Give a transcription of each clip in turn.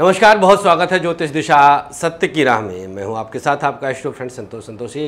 नमस्कार बहुत स्वागत है ज्योतिष दिशा सत्य की राह में मैं हूं आपके साथ आपका एस्ट्रो फ्रेंड संतोष संतोषी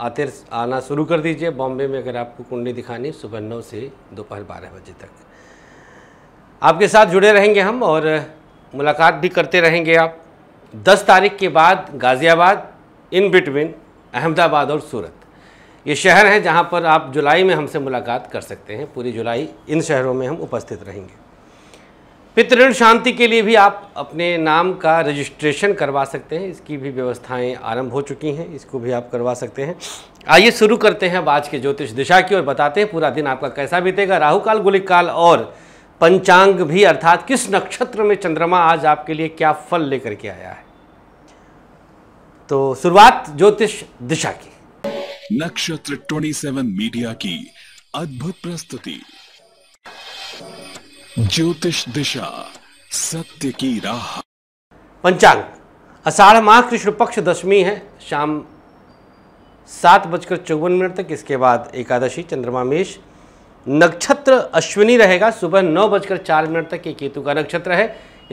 आते आना शुरू कर दीजिए बॉम्बे में अगर आपको कुंडली दिखानी सुबह नौ से दोपहर बारह बजे तक आपके साथ जुड़े रहेंगे हम और मुलाकात भी करते रहेंगे आप 10 तारीख के बाद गाज़ियाबाद इन बिटवीन अहमदाबाद और सूरत ये शहर हैं जहाँ पर आप जुलाई में हमसे मुलाकात कर सकते हैं पूरी जुलाई इन शहरों में हम उपस्थित रहेंगे पितृण शांति के लिए भी आप अपने नाम का रजिस्ट्रेशन करवा सकते हैं इसकी भी व्यवस्थाएं आरंभ हो चुकी हैं इसको भी आप करवा सकते हैं आइए शुरू करते हैं अब आज के ज्योतिष दिशा की और बताते हैं पूरा दिन आपका कैसा बीतेगा राहु काल गुलिक काल और पंचांग भी अर्थात किस नक्षत्र में चंद्रमा आज आपके लिए क्या फल लेकर के आया है तो शुरुआत ज्योतिष दिशा की नक्षत्र ट्वेंटी मीडिया की अद्भुत प्रस्तुति ज्योतिष दिशा सत्य की राह पंचांग अषाढ़ माह कृष्ण पक्ष दशमी है शाम सात बजकर चौवन मिनट तक इसके बाद एकादशी चंद्रमा मेष नक्षत्र अश्विनी रहेगा सुबह नौ बजकर चार मिनट तक ये केतु का नक्षत्र है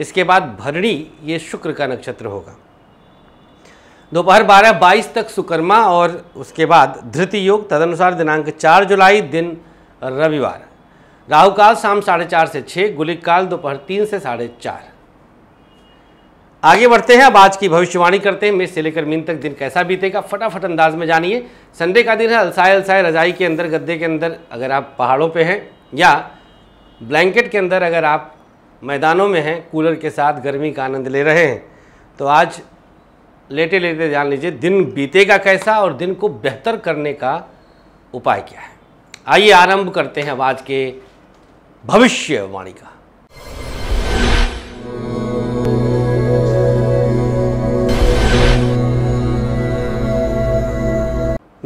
इसके बाद भरणी ये शुक्र का नक्षत्र होगा दोपहर बारह बाईस तक सुकर्मा और उसके बाद धृति योग तदनुसार दिनांक चार जुलाई दिन रविवार राहु काल शाम साढ़े चार से छः गुलिक काल दोपहर तीन से साढ़े चार आगे बढ़ते हैं अब आज की भविष्यवाणी करते हैं मे से लेकर मीन तक दिन कैसा बीतेगा फटाफट अंदाज में जानिए संडे का दिन है अलसाए अलसाए रजाई के अंदर गद्दे के अंदर अगर आप पहाड़ों पे हैं या ब्लैंकेट के अंदर अगर आप मैदानों में हैं कूलर के साथ गर्मी का आनंद ले रहे हैं तो आज लेटे लेटे जान लीजिए दिन बीतेगा कैसा और दिन को बेहतर करने का उपाय क्या है आइए आरंभ करते हैं अब आज के भविष्यवाणी का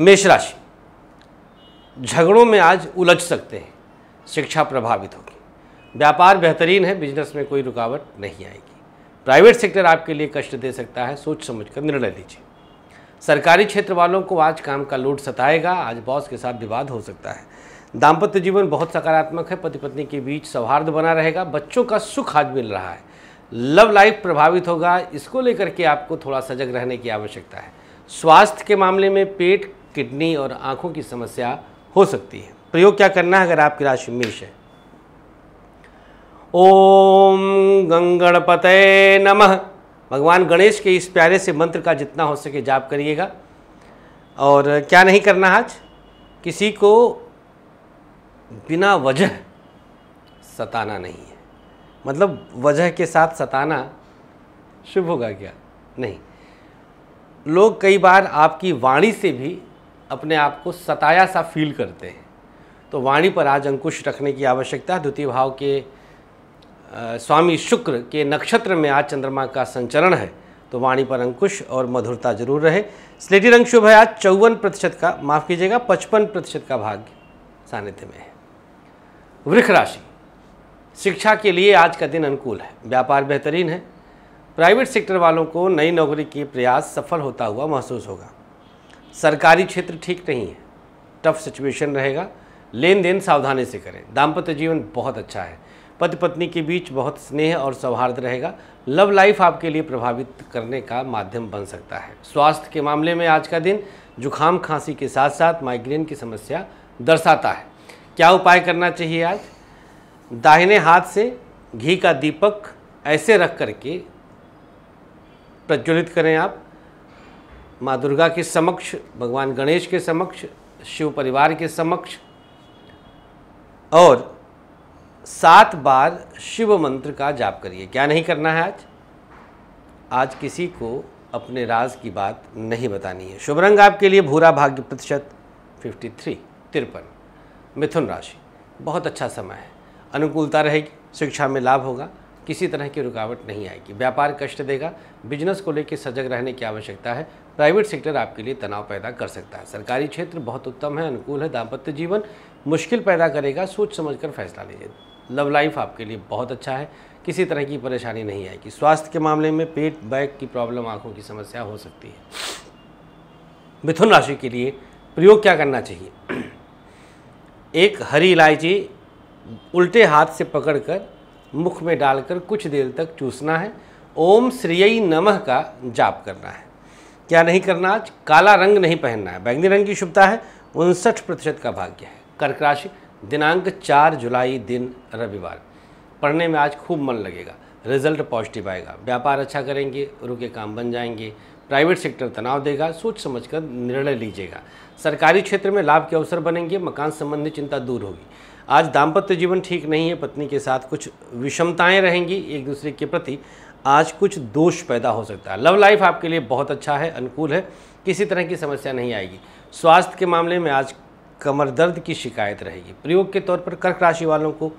मेष राशि झगड़ों में आज उलझ सकते हैं शिक्षा प्रभावित होगी व्यापार बेहतरीन है बिजनेस में कोई रुकावट नहीं आएगी प्राइवेट सेक्टर आपके लिए कष्ट दे सकता है सोच समझ कर निर्णय लीजिए सरकारी क्षेत्र वालों को आज काम का लोड सताएगा आज बॉस के साथ विवाद हो सकता है दाम्पत्य जीवन बहुत सकारात्मक है पति पत्नी के बीच सौहार्द बना रहेगा बच्चों का सुख आज मिल रहा है लव लाइफ प्रभावित होगा इसको लेकर के आपको थोड़ा सजग रहने की आवश्यकता है स्वास्थ्य के मामले में पेट किडनी और आंखों की समस्या हो सकती है प्रयोग क्या करना है अगर आपकी राशि मेष है ओम गंगणपत नमः भगवान गणेश के इस प्यारे से मंत्र का जितना हो सके जाप करिएगा और क्या नहीं करना आज किसी को बिना वजह सताना नहीं है मतलब वजह के साथ सताना शुभ होगा क्या नहीं लोग कई बार आपकी वाणी से भी अपने आप को सताया सा फील करते हैं तो वाणी पर आज अंकुश रखने की आवश्यकता द्वितीय भाव के आ, स्वामी शुक्र के नक्षत्र में आज चंद्रमा का संचरण है तो वाणी पर अंकुश और मधुरता जरूर रहे स्लेटी रंग शुभ है आज चौवन प्रतिशत का माफ़ कीजिएगा पचपन प्रतिशत का भाग्य सानिध्य में है वृक्ष राशि शिक्षा के लिए आज का दिन अनुकूल है व्यापार बेहतरीन है प्राइवेट सेक्टर वालों को नई नौकरी के प्रयास सफल होता हुआ महसूस होगा सरकारी क्षेत्र ठीक नहीं है टफ सिचुएशन रहेगा लेन देन सावधानी से करें दाम्पत्य जीवन बहुत अच्छा है पति पत्नी के बीच बहुत स्नेह और सौहार्द रहेगा लव लाइफ आपके लिए प्रभावित करने का माध्यम बन सकता है स्वास्थ्य के मामले में आज का दिन जुखाम खांसी के साथ साथ माइग्रेन की समस्या दर्शाता है क्या उपाय करना चाहिए आज दाहिने हाथ से घी का दीपक ऐसे रख करके प्रज्वलित करें आप माँ दुर्गा के समक्ष भगवान गणेश के समक्ष शिव परिवार के समक्ष और सात बार शिव मंत्र का जाप करिए क्या नहीं करना है आज आज किसी को अपने राज की बात नहीं बतानी है शुभ रंग आपके लिए भूरा भाग्य प्रतिशत फिफ्टी थ्री तिरपन मिथुन राशि बहुत अच्छा समय है अनुकूलता रहेगी शिक्षा में लाभ होगा किसी तरह की रुकावट नहीं आएगी व्यापार कष्ट देगा बिजनेस को लेकर सजग रहने की आवश्यकता है प्राइवेट सेक्टर आपके लिए तनाव पैदा कर सकता है सरकारी क्षेत्र बहुत उत्तम है अनुकूल है दाम्पत्य जीवन मुश्किल पैदा करेगा सोच समझ कर फैसला लीजिए लव लाइफ आपके लिए बहुत अच्छा है किसी तरह की परेशानी नहीं आएगी स्वास्थ्य के मामले में पेट बैक की प्रॉब्लम आंखों की समस्या हो सकती है मिथुन राशि के लिए प्रयोग क्या करना चाहिए एक हरी इलायची उल्टे हाथ से पकड़कर मुख में डालकर कुछ देर तक चूसना है ओम श्रेयी नमः का जाप करना है क्या नहीं करना आज काला रंग नहीं पहनना है बैंगनी रंग की शुभता है उनसठ प्रतिशत का भाग्य है कर्क राशि दिनांक चार जुलाई दिन रविवार पढ़ने में आज खूब मन लगेगा रिजल्ट पॉजिटिव आएगा व्यापार अच्छा करेंगे रुके काम बन जाएंगे प्राइवेट सेक्टर तनाव देगा सोच समझकर निर्णय लीजिएगा सरकारी क्षेत्र में लाभ के अवसर बनेंगे मकान संबंधी चिंता दूर होगी आज दाम्पत्य जीवन ठीक नहीं है पत्नी के साथ कुछ विषमताएं रहेंगी एक दूसरे के प्रति आज कुछ दोष पैदा हो सकता है लव लाइफ आपके लिए बहुत अच्छा है अनुकूल है किसी तरह की समस्या नहीं आएगी स्वास्थ्य के मामले में आज कमर दर्द की शिकायत रहेगी प्रयोग के तौर पर कर्क राशि वालों को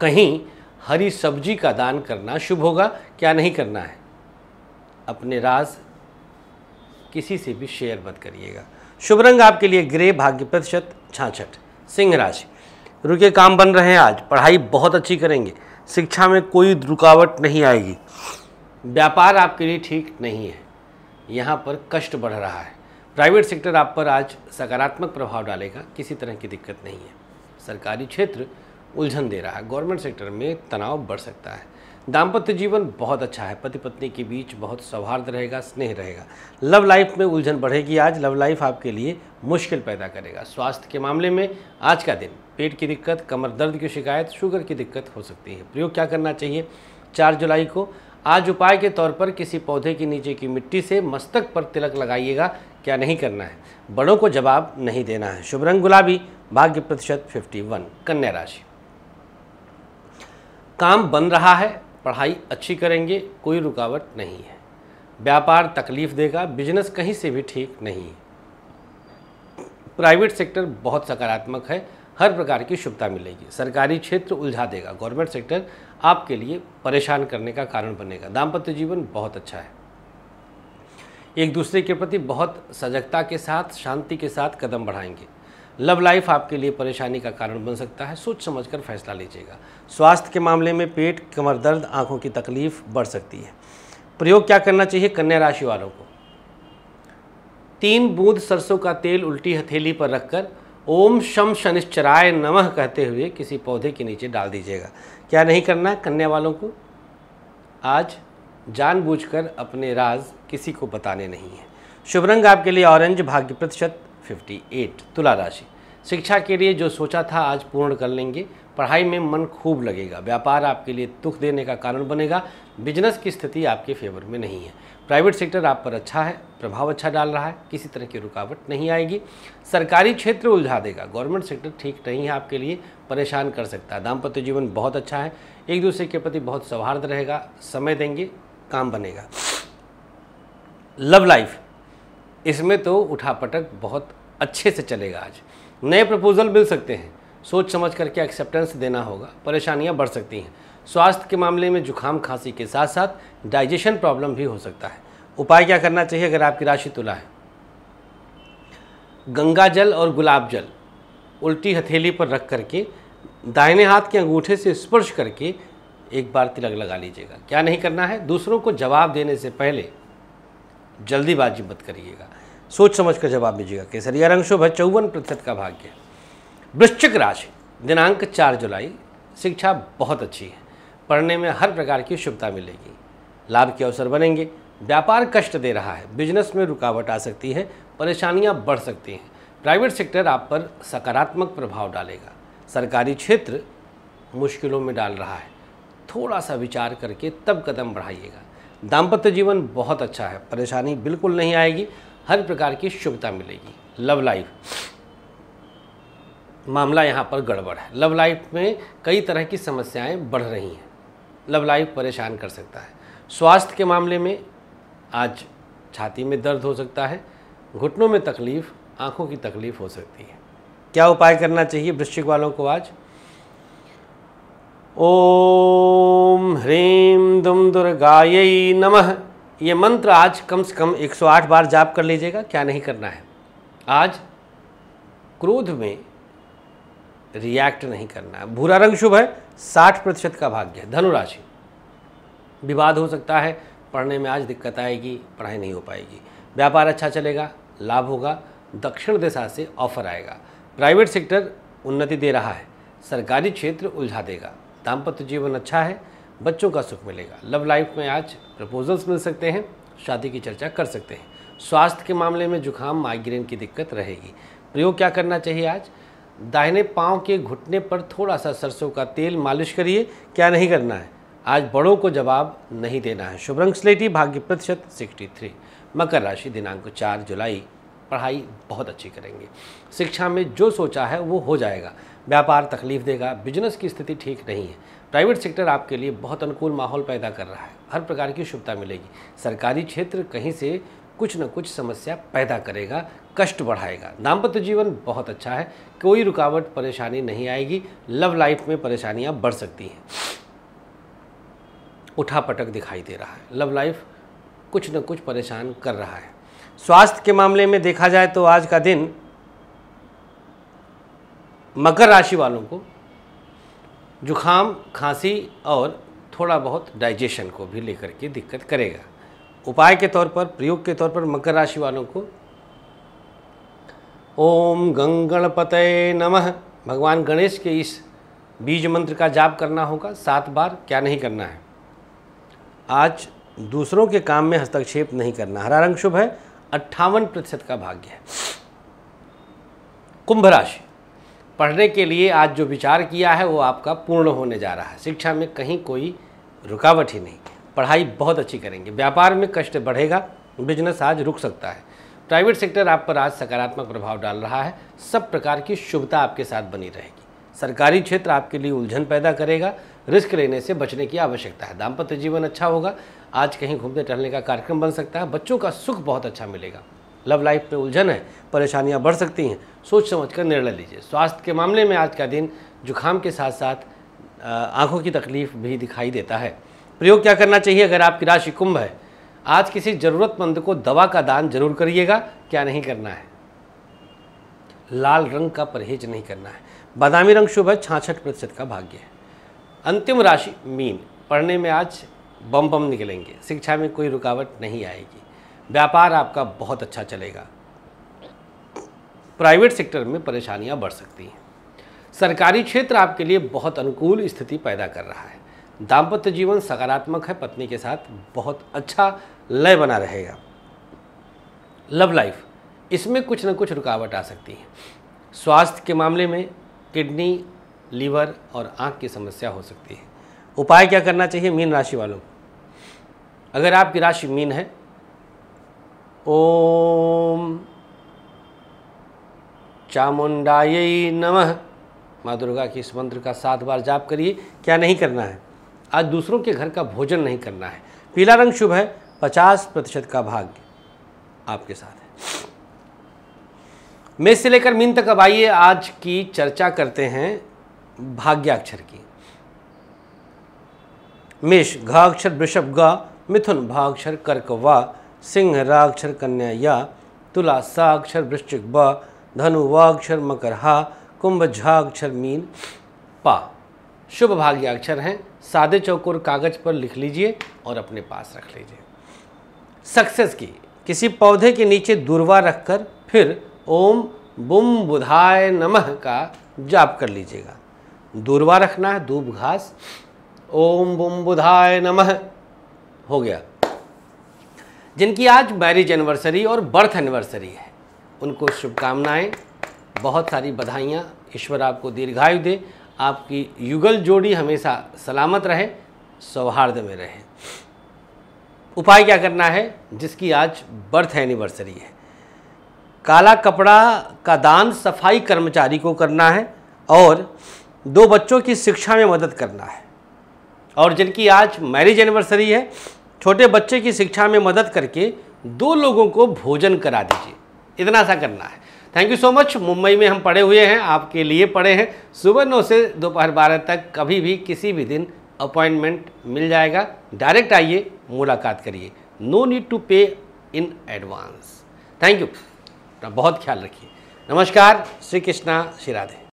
कहीं हरी सब्जी का दान करना शुभ होगा क्या नहीं करना है अपने राज किसी से भी शेयर मत करिएगा शुभ रंग आपके लिए ग्रे भाग्य प्रतिशत छाछठ सिंह राशि रुके काम बन रहे हैं आज पढ़ाई बहुत अच्छी करेंगे शिक्षा में कोई रुकावट नहीं आएगी व्यापार आपके लिए ठीक नहीं है यहाँ पर कष्ट बढ़ रहा है प्राइवेट सेक्टर आप पर आज सकारात्मक प्रभाव डालेगा किसी तरह की दिक्कत नहीं है सरकारी क्षेत्र उलझन दे रहा है गवर्नमेंट सेक्टर में तनाव बढ़ सकता है दाम्पत्य जीवन बहुत अच्छा है पति पत्नी के बीच बहुत सौहार्द रहेगा स्नेह रहेगा लव लाइफ में उलझन बढ़ेगी आज लव लाइफ आपके लिए मुश्किल पैदा करेगा स्वास्थ्य के मामले में आज का दिन पेट की दिक्कत कमर दर्द की शिकायत शुगर की दिक्कत हो सकती है प्रयोग क्या करना चाहिए चार जुलाई को आज उपाय के तौर पर किसी पौधे के नीचे की मिट्टी से मस्तक पर तिलक लगाइएगा क्या नहीं करना है बड़ों को जवाब नहीं देना है शुभ रंग गुलाबी भाग्य प्रतिशत 51 कन्या राशि काम बन रहा है पढ़ाई अच्छी करेंगे कोई रुकावट नहीं है व्यापार तकलीफ देगा बिजनेस कहीं से भी ठीक नहीं है प्राइवेट सेक्टर बहुत सकारात्मक है हर प्रकार की शुभता मिलेगी सरकारी क्षेत्र उलझा देगा गवर्नमेंट सेक्टर आपके लिए परेशान करने का कारण बनेगा दाम्पत्य जीवन बहुत अच्छा है एक दूसरे के प्रति बहुत सजगता के साथ शांति के साथ कदम बढ़ाएंगे लव लाइफ आपके लिए परेशानी का कारण बन सकता है सोच समझकर फैसला लीजिएगा स्वास्थ्य के मामले में पेट कमर दर्द आंखों की तकलीफ बढ़ सकती है प्रयोग क्या करना चाहिए कन्या राशि वालों को तीन बूंद सरसों का तेल उल्टी हथेली पर रखकर ओम शम शनिश्चराय नमः कहते हुए किसी पौधे के नीचे डाल दीजिएगा क्या नहीं करना कन्या वालों को आज जानबूझकर अपने राज किसी को बताने नहीं है शुभ रंग आपके लिए ऑरेंज भाग्य प्रतिशत 58 तुला राशि शिक्षा के लिए जो सोचा था आज पूर्ण कर लेंगे पढ़ाई में मन खूब लगेगा व्यापार आपके लिए दुख देने का कारण बनेगा बिजनेस की स्थिति आपके फेवर में नहीं है प्राइवेट सेक्टर आप पर अच्छा है प्रभाव अच्छा डाल रहा है किसी तरह की रुकावट नहीं आएगी सरकारी क्षेत्र उलझा देगा गवर्नमेंट सेक्टर ठीक नहीं है आपके लिए परेशान कर सकता है दाम्पत्य जीवन बहुत अच्छा है एक दूसरे के प्रति बहुत सौहार्द रहेगा समय देंगे काम बनेगा लव लाइफ इसमें तो उठापटक बहुत अच्छे से चलेगा आज नए प्रपोजल मिल सकते हैं सोच समझ करके एक्सेप्टेंस देना होगा परेशानियां बढ़ सकती हैं स्वास्थ्य के मामले में जुखाम खांसी के साथ साथ डाइजेशन प्रॉब्लम भी हो सकता है उपाय क्या करना चाहिए अगर आपकी राशि तुला है गंगा जल और गुलाब जल उल्टी हथेली पर रख करके दाहिने हाथ के अंगूठे से स्पर्श करके एक बार तिलक लगा लीजिएगा क्या नहीं करना है दूसरों को जवाब देने से पहले जल्दीबाजी मत करिएगा सोच समझ कर जवाब दीजिएगा केसरिया रंग शुभ है चौवन प्रतिशत का भाग्य वृश्चिक राशि दिनांक चार जुलाई शिक्षा बहुत अच्छी है पढ़ने में हर प्रकार की शुभता मिलेगी लाभ के अवसर बनेंगे व्यापार कष्ट दे रहा है बिजनेस में रुकावट आ सकती है परेशानियां बढ़ सकती हैं प्राइवेट सेक्टर आप पर सकारात्मक प्रभाव डालेगा सरकारी क्षेत्र मुश्किलों में डाल रहा है थोड़ा सा विचार करके तब कदम बढ़ाइएगा दाम्पत्य जीवन बहुत अच्छा है परेशानी बिल्कुल नहीं आएगी हर प्रकार की शुभता मिलेगी लव लाइफ मामला यहाँ पर गड़बड़ है लव लाइफ में कई तरह की समस्याएं बढ़ रही हैं लव लाइफ परेशान कर सकता है स्वास्थ्य के मामले में आज छाती में दर्द हो सकता है घुटनों में तकलीफ आंखों की तकलीफ हो सकती है क्या उपाय करना चाहिए वृश्चिक वालों को आज ओम ह्रीम दुम दुर्गायै नमः ये मंत्र आज कम से कम 108 बार जाप कर लीजिएगा क्या नहीं करना है आज क्रोध में रिएक्ट नहीं करना है भूरा रंग शुभ है 60 प्रतिशत का भाग्य है धनुराशि विवाद हो सकता है पढ़ने में आज दिक्कत आएगी पढ़ाई नहीं हो पाएगी व्यापार अच्छा चलेगा लाभ होगा दक्षिण दिशा से ऑफर आएगा प्राइवेट सेक्टर उन्नति दे रहा है सरकारी क्षेत्र उलझा देगा दाम्पत्य जीवन अच्छा है बच्चों का सुख मिलेगा लव लाइफ में आज प्रपोजल्स मिल सकते हैं शादी की चर्चा कर सकते हैं स्वास्थ्य के मामले में जुखाम माइग्रेन की दिक्कत रहेगी प्रयोग क्या करना चाहिए आज दाहिने पाँव के घुटने पर थोड़ा सा सरसों का तेल मालिश करिए क्या नहीं करना है आज बड़ों को जवाब नहीं देना है शुभ रंग स्लेटी भाग्य प्रतिशत 63 मकर राशि दिनांक चार जुलाई पढ़ाई बहुत अच्छी करेंगे शिक्षा में जो सोचा है वो हो जाएगा व्यापार तकलीफ देगा बिजनेस की स्थिति ठीक नहीं है प्राइवेट सेक्टर आपके लिए बहुत अनुकूल माहौल पैदा कर रहा है हर प्रकार की शुभता मिलेगी सरकारी क्षेत्र कहीं से कुछ न कुछ समस्या पैदा करेगा कष्ट बढ़ाएगा दाम्पत्य जीवन बहुत अच्छा है कोई रुकावट परेशानी नहीं आएगी लव लाइफ में परेशानियां बढ़ सकती हैं उठा पटक दिखाई दे रहा है लव लाइफ कुछ न कुछ परेशान कर रहा है स्वास्थ्य के मामले में देखा जाए तो आज का दिन मकर राशि वालों को जुखाम खांसी और थोड़ा बहुत डाइजेशन को भी लेकर के दिक्कत करेगा उपाय के तौर पर प्रयोग के तौर पर मकर राशि वालों को ओम गंगणपत नमः भगवान गणेश के इस बीज मंत्र का जाप करना होगा सात बार क्या नहीं करना है आज दूसरों के काम में हस्तक्षेप नहीं करना हरा रंग शुभ है अट्ठावन प्रतिशत का भाग्य है कुंभ राशि पढ़ने के लिए आज जो विचार किया है वो आपका पूर्ण होने जा रहा है शिक्षा में कहीं कोई रुकावट ही नहीं पढ़ाई बहुत अच्छी करेंगे व्यापार में कष्ट बढ़ेगा बिजनेस आज रुक सकता है प्राइवेट सेक्टर आप पर आज सकारात्मक प्रभाव डाल रहा है सब प्रकार की शुभता आपके साथ बनी रहेगी सरकारी क्षेत्र आपके लिए उलझन पैदा करेगा रिस्क लेने से बचने की आवश्यकता है दाम्पत्य जीवन अच्छा होगा आज कहीं घूमने टहलने का कार्यक्रम बन सकता है बच्चों का सुख बहुत अच्छा मिलेगा लव लाइफ में उलझन है परेशानियाँ बढ़ सकती हैं सोच समझ कर निर्णय लीजिए स्वास्थ्य के मामले में आज का दिन जुखाम के साथ साथ आँखों की तकलीफ भी दिखाई देता है प्रयोग क्या करना चाहिए अगर आपकी राशि कुंभ है आज किसी ज़रूरतमंद को दवा का दान जरूर करिएगा क्या नहीं करना है लाल रंग का परहेज नहीं करना है बादामी रंग शुभ है छाछठ प्रतिशत का भाग्य है अंतिम राशि मीन पढ़ने में आज बम बम निकलेंगे शिक्षा में कोई रुकावट नहीं आएगी व्यापार आपका बहुत अच्छा चलेगा प्राइवेट सेक्टर में परेशानियां बढ़ सकती हैं सरकारी क्षेत्र आपके लिए बहुत अनुकूल स्थिति पैदा कर रहा है दाम्पत्य जीवन सकारात्मक है पत्नी के साथ बहुत अच्छा लय बना रहेगा लव लाइफ इसमें कुछ न कुछ रुकावट आ सकती है स्वास्थ्य के मामले में किडनी लीवर और आँख की समस्या हो सकती है उपाय क्या करना चाहिए मीन राशि वालों को अगर आपकी राशि मीन है ओम चामुंडाई नमः माँ दुर्गा के इस मंत्र का सात बार जाप करिए क्या नहीं करना है आज दूसरों के घर का भोजन नहीं करना है पीला रंग शुभ है पचास प्रतिशत का भाग्य आपके साथ है मेष से लेकर मीन तक अब आइए आज की चर्चा करते हैं भाग्याक्षर की मेष अक्षर वृषभ ग मिथुन भाक्षर कर्क व सिंह राक्षर कन्या या तुला साक्षर वृश्चिक ब धनु वाक्षर मकर हा कुंभ झाक्षर मीन पा शुभ भाग्याक्षर हैं सादे चौकोर कागज पर लिख लीजिए और अपने पास रख लीजिए सक्सेस की किसी पौधे के नीचे दूरवा रखकर फिर ओम बुम बुधाय नमः का जाप कर लीजिएगा दूरवा रखना है दूब घास ओम बुम बुधाय नमः हो गया जिनकी आज मैरिज एनिवर्सरी और बर्थ एनिवर्सरी है उनको शुभकामनाएं बहुत सारी बधाइयाँ ईश्वर आपको दीर्घायु दे आपकी युगल जोड़ी हमेशा सलामत रहे सौहार्द में रहे उपाय क्या करना है जिसकी आज बर्थ एनिवर्सरी है काला कपड़ा का दान सफाई कर्मचारी को करना है और दो बच्चों की शिक्षा में मदद करना है और जिनकी आज मैरिज एनिवर्सरी है छोटे बच्चे की शिक्षा में मदद करके दो लोगों को भोजन करा दीजिए इतना सा करना है thank you so much Mumbai में हम पढ़े हुए हैं आपके लिए पढ़े हैं सुबह नौ से दोपहर बारह तक कभी भी किसी भी दिन अपॉइंटमेंट मिल जाएगा डायरेक्ट आइए मुलाकात करिए नो नीड टू पे इन एडवांस थैंक यू बहुत ख्याल रखिए नमस्कार श्री कृष्णा श्री राधे